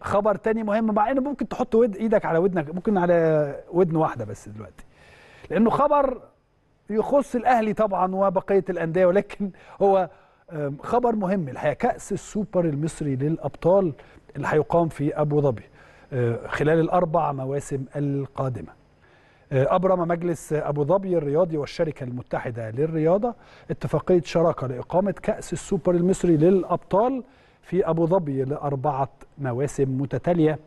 خبر تاني مهم مع ان ممكن تحط ود ايدك على ودنك ممكن على ودن واحده بس دلوقتي لانه خبر يخص الاهلي طبعا وبقيه الانديه ولكن هو خبر مهم الحقيقه كاس السوبر المصري للابطال اللي هيقام في ابو ظبي آه، خلال الاربع مواسم القادمه آه، أبرم مجلس أبو ظبي الرياضي والشركة المتحدة للرياضة اتفاقية شراكة لإقامة كأس السوبر المصري للأبطال في أبو ظبي لأربعة مواسم متتالية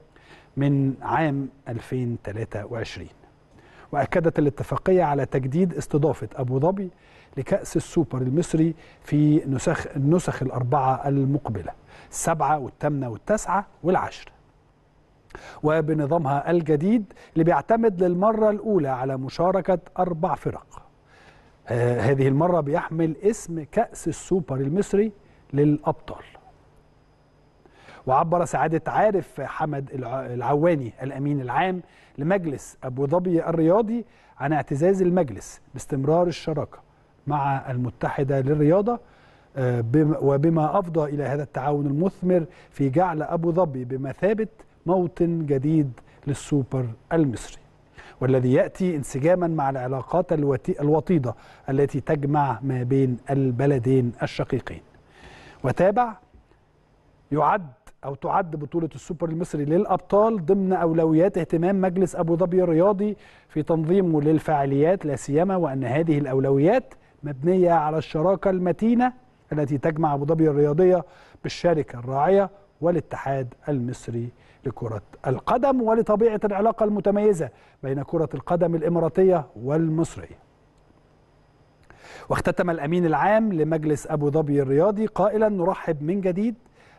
من عام 2023 وأكدت الاتفاقية على تجديد استضافة أبو ظبي لكأس السوبر المصري في نسخ النسخ الأربعة المقبلة السبعة والثامنة والتاسعة والعشرة وبنظامها الجديد اللي بيعتمد للمرة الأولى على مشاركة أربع فرق آه، هذه المرة بيحمل اسم كأس السوبر المصري للأبطال وعبر سعادة عارف حمد العواني الأمين العام لمجلس أبو ظبي الرياضي عن اعتزاز المجلس باستمرار الشراكة مع المتحدة للرياضة آه، وبما أفضى إلى هذا التعاون المثمر في جعل أبو ظبي بمثابة موطن جديد للسوبر المصري والذي يأتي انسجاما مع العلاقات الوطيدة التي تجمع ما بين البلدين الشقيقين وتابع يعد او تعد بطوله السوبر المصري للابطال ضمن اولويات اهتمام مجلس ابو ظبي الرياضي في تنظيمه للفعاليات لا سيما وان هذه الاولويات مبنيه على الشراكه المتينه التي تجمع ابو ظبي الرياضيه بالشركه الراعيه والاتحاد المصري لكرة القدم ولطبيعة العلاقة المتميزة بين كرة القدم الإماراتية والمصرية واختتم الأمين العام لمجلس أبو ظبي الرياضي قائلا نرحب من جديد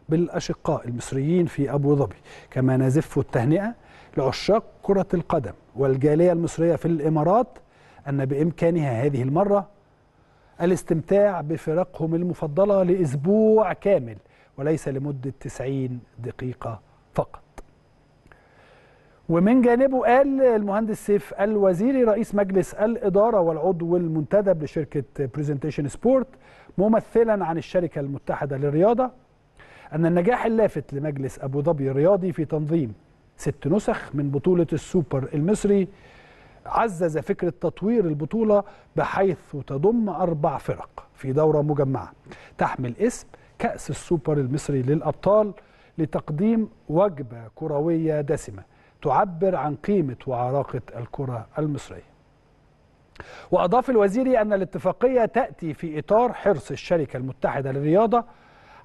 بالأشقاء المصريين في أبو ظبي كما نزف التهنئة لعشاق كرة القدم والجالية المصرية في الإمارات أن بإمكانها هذه المرة الاستمتاع بفرقهم المفضلة لأسبوع كامل وليس لمدة 90 دقيقة فقط ومن جانبه قال المهندس سيف الوزيري رئيس مجلس الإدارة والعضو المنتدب لشركة بريزنتيشن سبورت ممثلا عن الشركة المتحدة للرياضة أن النجاح اللافت لمجلس أبو ظبي الرياضي في تنظيم ست نسخ من بطولة السوبر المصري عزز فكرة تطوير البطولة بحيث تضم أربع فرق في دورة مجمعة تحمل اسم كأس السوبر المصري للأبطال لتقديم وجبة كروية دسمة تعبر عن قيمة وعراقة الكرة المصرية وأضاف الوزير أن الاتفاقية تأتي في إطار حرص الشركة المتحدة للرياضة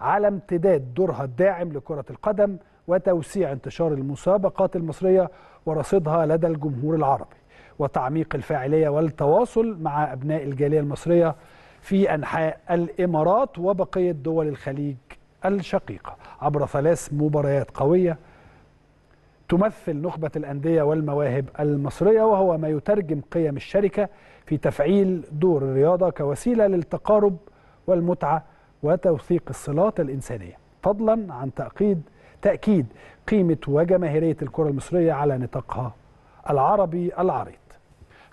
على امتداد دورها الداعم لكرة القدم وتوسيع انتشار المسابقات المصرية ورصدها لدى الجمهور العربي وتعميق الفاعلية والتواصل مع أبناء الجالية المصرية في أنحاء الإمارات وبقية دول الخليج الشقيقة عبر ثلاث مباريات قوية تمثل نخبة الأندية والمواهب المصرية وهو ما يترجم قيم الشركة في تفعيل دور الرياضة كوسيلة للتقارب والمتعة وتوثيق الصلات الإنسانية فضلا عن تأكيد تأكيد قيمة وجماهيرية الكرة المصرية على نطاقها العربي العريض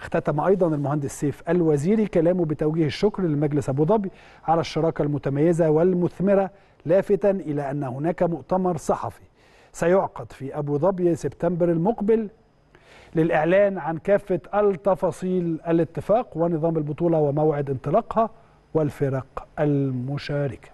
اختتم أيضا المهندس سيف الوزيري كلامه بتوجيه الشكر لمجلس أبو ظبي على الشراكة المتميزة والمثمرة لافتا إلى أن هناك مؤتمر صحفي سيعقد في أبو ظبي سبتمبر المقبل للإعلان عن كافة التفاصيل الاتفاق ونظام البطولة وموعد انطلاقها والفرق المشاركة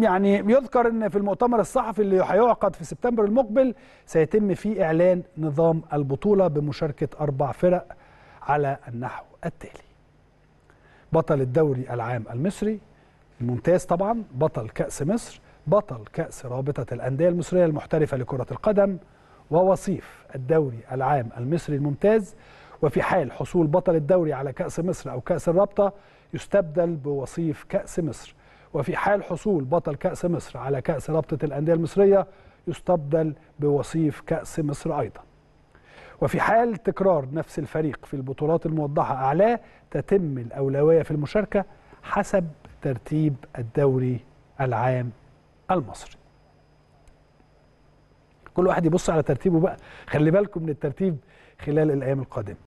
يعني يذكر أن في المؤتمر الصحفي اللي هيعقد في سبتمبر المقبل سيتم فيه إعلان نظام البطولة بمشاركة أربع فرق على النحو التالي بطل الدوري العام المصري الممتاز طبعا بطل كأس مصر بطل كأس رابطة الأندية المصرية المحترفة لكرة القدم ووصيف الدوري العام المصري الممتاز وفي حال حصول بطل الدوري على كأس مصر أو كأس الرابطة يستبدل بوصيف كأس مصر وفي حال حصول بطل كأس مصر على كأس رابطة الأندية المصرية يستبدل بوصيف كأس مصر أيضا وفي حال تكرار نفس الفريق في البطولات الموضحة أعلاه تتم الأولوية في المشاركة حسب ترتيب الدوري العام المصري كل واحد يبص على ترتيبه بقى خلي بالكم من الترتيب خلال الأيام القادمة